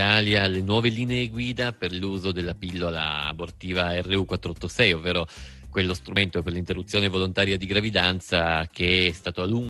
Italia le nuove linee guida per l'uso della pillola abortiva RU486, ovvero quello strumento per l'interruzione volontaria di gravidanza che è stato a lungo